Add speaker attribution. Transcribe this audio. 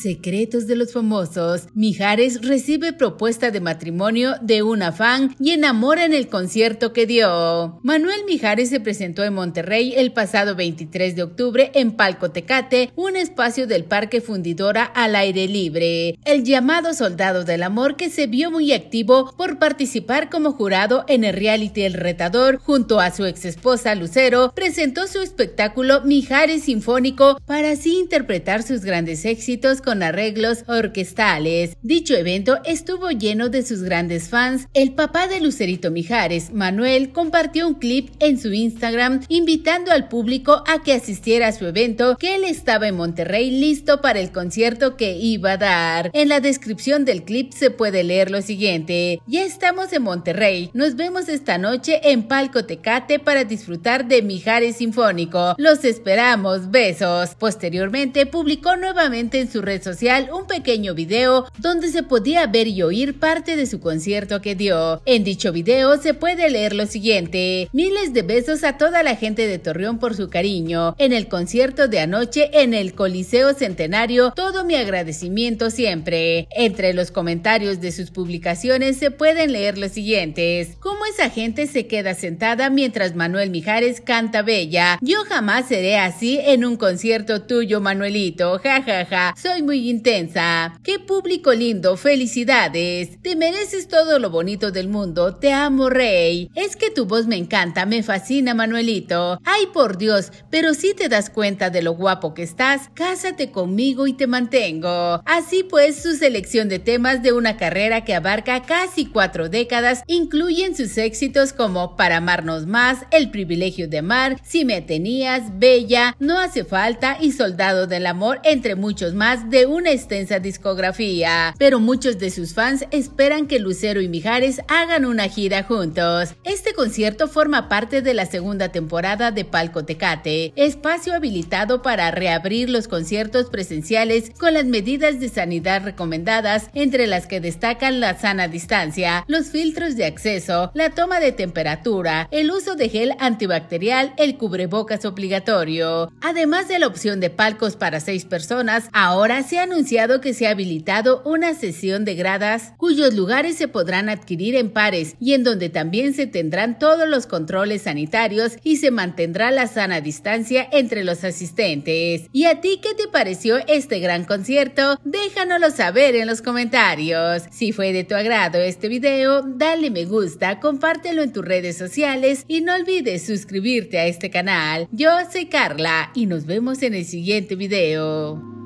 Speaker 1: Secretos de los famosos. Mijares recibe propuesta de matrimonio de una fan y enamora en el concierto que dio. Manuel Mijares se presentó en Monterrey el pasado 23 de octubre en Palco Tecate, un espacio del Parque Fundidora al aire libre. El llamado Soldado del Amor que se vio muy activo por participar como jurado en el reality El Retador junto a su ex esposa Lucero, presentó su espectáculo Mijares Sinfónico para así interpretar sus grandes éxitos con arreglos orquestales. Dicho evento estuvo lleno de sus grandes fans. El papá de Lucerito Mijares, Manuel, compartió un clip en su Instagram invitando al público a que asistiera a su evento, que él estaba en Monterrey listo para el concierto que iba a dar. En la descripción del clip se puede leer lo siguiente. Ya estamos en Monterrey. Nos vemos esta noche en Palco Tecate para disfrutar de Mijares Sinfónico. Los esperamos. Besos. Posteriormente publicó nuevamente en su red social un pequeño video donde se podía ver y oír parte de su concierto que dio. En dicho video se puede leer lo siguiente. Miles de besos a toda la gente de Torreón por su cariño. En el concierto de anoche en el Coliseo Centenario, todo mi agradecimiento siempre. Entre los comentarios de sus publicaciones se pueden leer los siguientes. ¿Cómo esa gente se queda sentada mientras Manuel Mijares canta Bella? Yo jamás seré así en un concierto tuyo, Manuelito. jajaja, Soy muy intensa. ¡Qué público lindo! ¡Felicidades! Te mereces todo lo bonito del mundo. Te amo, Rey. Es que tu voz me encanta, me fascina, Manuelito. Ay, por Dios, pero si te das cuenta de lo guapo que estás, cásate conmigo y te mantengo. Así pues, su selección de temas de una carrera que abarca casi cuatro décadas incluyen sus éxitos como Para amarnos más, El privilegio de amar, Si me tenías, Bella, No hace falta y Soldado del amor, entre muchos más, de una extensa discografía, pero muchos de sus fans esperan que Lucero y Mijares hagan una gira juntos. Este concierto forma parte de la segunda temporada de Palco Tecate, espacio habilitado para reabrir los conciertos presenciales con las medidas de sanidad recomendadas, entre las que destacan la sana distancia, los filtros de acceso, la toma de temperatura, el uso de gel antibacterial, el cubrebocas obligatorio, además de la opción de palcos para seis personas, ahora se ha anunciado que se ha habilitado una sesión de gradas cuyos lugares se podrán adquirir en pares y en donde también se tendrán todos los controles sanitarios y se mantendrá la sana distancia entre los asistentes. ¿Y a ti qué te pareció este gran concierto? Déjanoslo saber en los comentarios. Si fue de tu agrado este video, dale me gusta, compártelo en tus redes sociales y no olvides suscribirte a este canal. Yo soy Carla y nos vemos en el siguiente video.